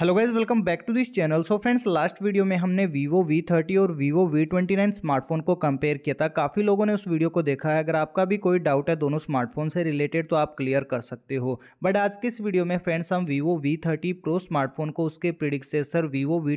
hello guys welcome back to this channel so friends last video में हमने Vivo V30 और Vivo V29 smartphone को compare किया था काफ़ी लोगों ने उस वीडियो को देखा है अगर आपका भी कोई डाउट है दोनों स्मार्टफोन से रिलेटेड तो आप क्लियर कर सकते हो बट आज के इस वीडियो में फ्रेंड्स हम वीवो V30 प्रो स्मार्टफोन को उसके प्रिडिक्सेसर वीवो वी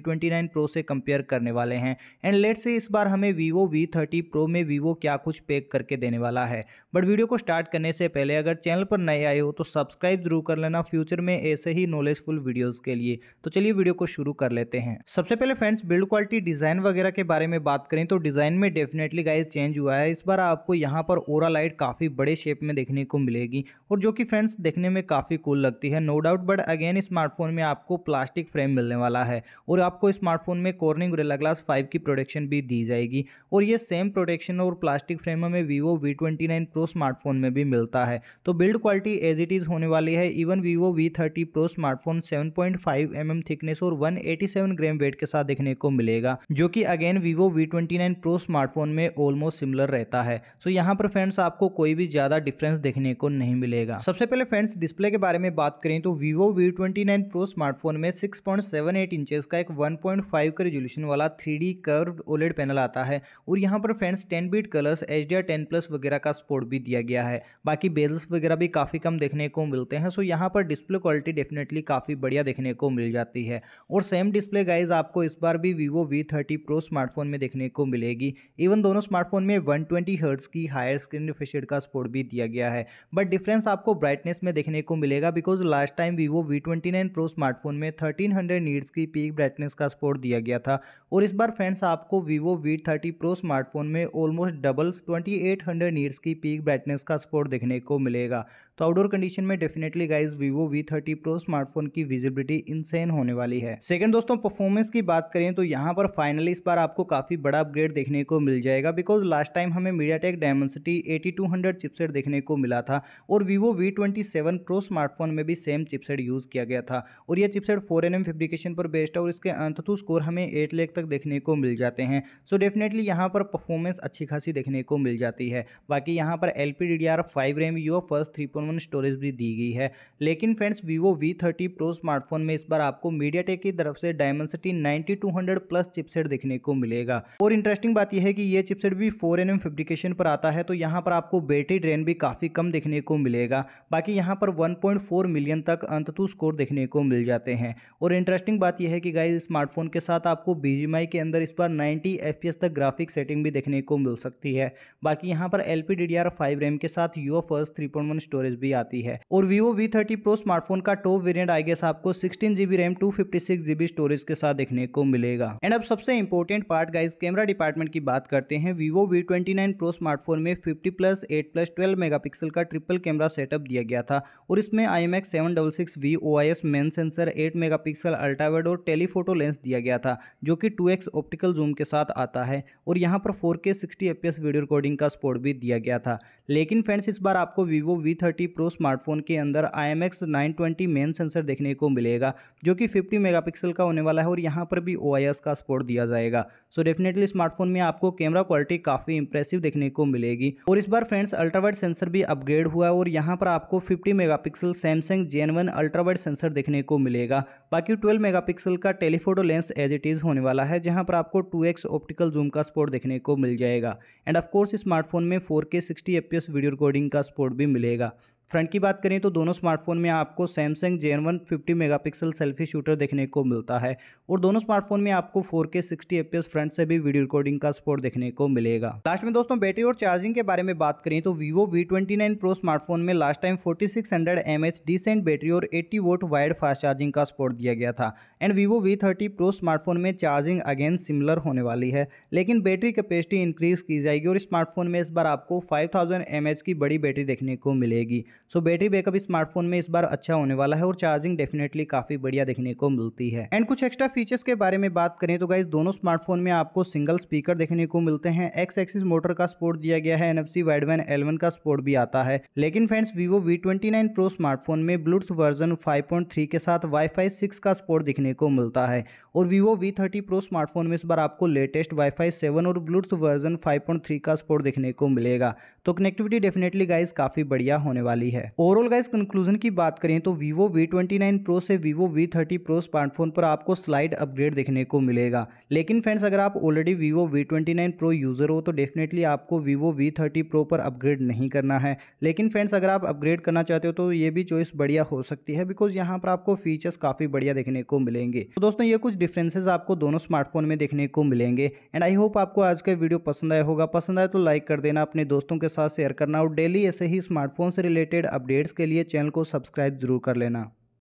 प्रो से कंपेयर करने वाले हैं एंड लेट से इस बार हमें वीवो वी प्रो में वीवो क्या कुछ पैक करके देने वाला है बट वीडियो को स्टार्ट करने से पहले अगर चैनल पर नए आए हो तो सब्सक्राइब जरूर कर लेना फ्यूचर में ऐसे ही नॉलेजफुल वीडियोज़ के लिए तो चलिए वीडियो को शुरू कर लेते हैं सबसे पहले फ्रेंड्स बिल्ड क्वालिटी डिज़ाइन वगैरह के बारे में बात करें तो डिज़ाइन में डेफिनेटली गाइज चेंज हुआ है इस बार आपको यहाँ पर ओरा लाइट काफ़ी बड़े शेप में देखने को मिलेगी और जो कि फ्रेंड्स देखने में काफ़ी कूल लगती है no doubt but again smartphone में आपको प्लास्टिक फ्रेम मिलने वाला है और आपको स्मार्टफोन में कॉर्निंग रेला ग्लास फाइव की प्रोटेक्शन भी दी जाएगी और ये सेम प्रोटेक्शन और प्लास्टिक फ्रेम हमें Vivo V twenty nine pro smartphone में भी मिलता है तो build quality as it is होने वाली है even Vivo V thirty pro smartphone seven point five M mm thickness और 187 ग्राम वेट के साथ देखने को मिलेगा जो कि again Vivo V twenty nine pro smartphone में ऑलमोस्ट सिमिलर रहता है सो so, यहाँ पर फ्रेंड्स आपको कोई भी ज़्यादा डिफरेंस देखने को नहीं मिलेगा सबसे पहले फ्रेंड्स डिस्प्ले के बारे में बात करें तो Vivo V twenty nine pro smartphone में six point seven eight inches का एक वन पॉइंट फाइव का रेजोल्यूशन वाला three D curve OLED panel आता है और यहाँ पर friends ten bit colours H D R ten plus वगैरह का सपोर्ट भी दिया गया है बाकी बेजल्स वगैरह भी काफ़ी कम देखने को मिलते हैं सो यहाँ पर डिस्प्ले क्वालिटी डेफिनेटली काफ़ी बढ़िया देखने को मिल जाती है और सेम डिस्प्ले गाइज आपको इस बार भी Vivo V thirty pro smartphone में देखने को मिलेगी इवन दोनों स्मार्टफोन में वन ट्वेंटी हर्ट्स की हायर स्क्रीन रिफ्रेशर का सपोर्ट भी दिया गया है बट डिफरेंस आपको ब्राइटनेस में देखने को मिलेगा because last time Vivo V twenty nine pro smartphone में थर्टीन हंड्रेड नीड्स की पीक ब्राइटनेस का सपोर्ट दिया गया था और इस बार फ्रेंड्स आपको Vivo V thirty pro smartphone में almost doubles twenty eight hundred nits की पीक ब्राइटनेस का सपोर्ट देखने को मिलेगा तो आउटडोर कंडीशन में definitely guys Vivo V thirty pro smartphone की विजिबिलिटी इनसेन होने वाली है सेकंड दोस्तों परफॉर्मेंस की बात करें तो यहाँ पर फाइनली इस बार आपको काफी बड़ा अपग्रेड देखने को मिल जाएगा बिकॉज लास्ट टाइम हमें मीडिया टेक डायमेंसिटी चिपसेट देखने को मिला था और Vivo V twenty pro smartphone में भी सेम चिपसेट यूज किया गया था और यह चिपसेट फोर एन फेब्रिकेशन पर बेस्ड है और इसके अंततु तो स्कोर हमें एट लेख तक देखने को मिल जाते हैं सो डेफिनेटली यहाँ पर परफॉर्मेंस अच्छी खासी देखने को मिल जाती है बाकी यहाँ पर L P D D R five RAM U first three point one storage भी दी गई है लेकिन friends Vivo V thirty pro smartphone में इस बार आपको मीडिया टेक की तरफ से Dimensity ninety two hundred plus chipset देखने को मिलेगा और इंटरेस्टिंग बात यह है कि ये चिपसेट भी फोर एन एम फिफ्टिकेशन पर आता है तो यहाँ पर आपको बैटरी ड्रेन भी काफ़ी कम देखने को मिलेगा बाकी यहाँ पर वन पॉइंट फोर मिलियन तक अंततु स्कोर देखने को मिल जाते हैं और इंटरेस्टिंग बात यह है कि गाइज स्मार्टफोन के साथ आपको बी के अंदर इस बार नाइन्टी एफ तक ग्राफिक सेटिंग भी देखने को मिल सकती है बाकी यहाँ पर L P D D R five RAM के साथ U F three point one storage storage भी आती है और Vivo V thirty pro smartphone का टॉप वेरियंट गेस आपको sixteen GB RAM two fifty six GB storage के साथ देखने को मिलेगा एंड अब सबसे important part guys camera department की बात करते हैं Vivo V twenty nine pro smartphone में fifty plus eight plus twelve megapixel का ट्रिपल कैमरा सेटअप दिया गया था और इसमें I M X seven double six V O I S main sensor eight mega pixel ultrawide और telephoto lens दिया गया था जो कि टू एक्स ऑप्टिकल जूम के साथ आता है और यहाँ पर four K sixty F P S video recording का सपोर्ट भी दिया गया था लेकिन फ्रेंड्स इस बार आपको Vivo V thirty pro smartphone के अंदर I M X nine twenty main sensor देखने को मिलेगा जो कि फिफ्टी मेगापिक्सल का होने वाला है और यहाँ पर भी ओ का सपोर्ट दिया जाएगा सो डेफिनेटली स्मार्टफोन में आपको कैमरा क्वालिटी काफ़ी इंप्रेसिव देखने को मिलेगी और इस बार फ्रेंड्स अल्ट्रावाइड सेंसर भी अपग्रेड हुआ है और यहाँ पर आपको fifty megapixel Samsung JN one ultrawide sensor देखने को मिलेगा बाकी ट्वेल्व मेगापिक्सल का telephoto lens as it is होने वाला है जहाँ पर आपको टू ऑप्टिकल जूम का सपोर्ट देखने को मिल जाएगा एंड ऑफकोर्स स्मार्टफोन में four K sixty video recording का सपोर्ट भी मिलेगा फ्रंट की बात करें तो दोनों स्मार्टफोन में आपको Samsung J N one fifty megapixel selfie shooter देखने को मिलता है और दोनों स्मार्टफोन में आपको 4K 60 एस फ्रंट से भी वीडियो रिकॉर्डिंग का सपोर्ट देखने को मिलेगा लास्ट में दोस्तों बैटरी और चार्जिंग के बारे में बात करें तो Vivo V twenty nine pro smartphone में last time forty six hundred M H decent battery और eighty watt wired fast charging का सपोर्ट दिया गया था and Vivo V thirty pro smartphone में चार्जिंग अगेन सिमिलर होने वाली है लेकिन बैटरी कैपेसिटी इंक्रीज की जाएगी और स्मार्टफोन में इस बार आपको फाइव थाउजेंड एम एच की बड़ी बैटरी देखने को मिलेगी so so, battery backup smartphone में इस बार अच्छा होने वाला है और चार्जिंग डेफिनेटली काफ़ी बढ़िया देखने को मिलती है एंड कुछ एक्स्ट्रा फीचर्स के बारे में बात करें तो गाइज दोनों स्मार्टफोन में आपको सिंगल स्पीकर देखने को मिलते हैं एक्स एक्सिस मोटर का सपोर्ट दिया गया है एनएफसी वन एलेवन का सपोर्ट भी आता है लेकिन friends Vivo V twenty nine pro smartphone में Bluetooth version five point three के साथ वाई फाई सिक्स का सपोर्ट देखने को मिलता है और Vivo V thirty pro smartphone में इस बार आपको लेटेस्ट वाई फाई सेवन और Bluetooth version five point three का सपोर्ट देखने को मिलेगा तो कनेक्टिविटी डेफिनेटली गाइज काफ़ी बढ़िया होने वाली रही है ओवरऑल गाइज कंक्लूजन की बात करें तो वीवो वी ट्वेंटी प्रो से Vivo V thirty pro smartphone पर आपको स्लाइड अपग्रेड देखने को मिलेगा लेकिन फ्रेंड्स अगर आप already Vivo V twenty pro user हो तो डेफिनेटली आपको वीवो वी थर्टी प्रो पर अपग्रेड नहीं करना है लेकिन फ्रेंड्स अगर आप अपग्रेड करना चाहते हो तो ये भी चॉइस बढ़िया हो सकती है बिकॉज यहाँ पर आपको फीचर्स काफ़ी बढ़िया देखने को मिलेंगे तो दोस्तों ये कुछ डिफरेंसेज आपको दोनों स्मार्टफोन में देखने को मिलेंगे एंड आई होप आपको आज का वीडियो पसंद आया होगा पसंद आया तो लाइक कर देना अपने दोस्तों के साथ शेयर करना और डेली ऐसे ही स्मार्टफोन से रिलेटेड अपडेट्स के लिए चैनल को सब्सक्राइब जरूर कर लेना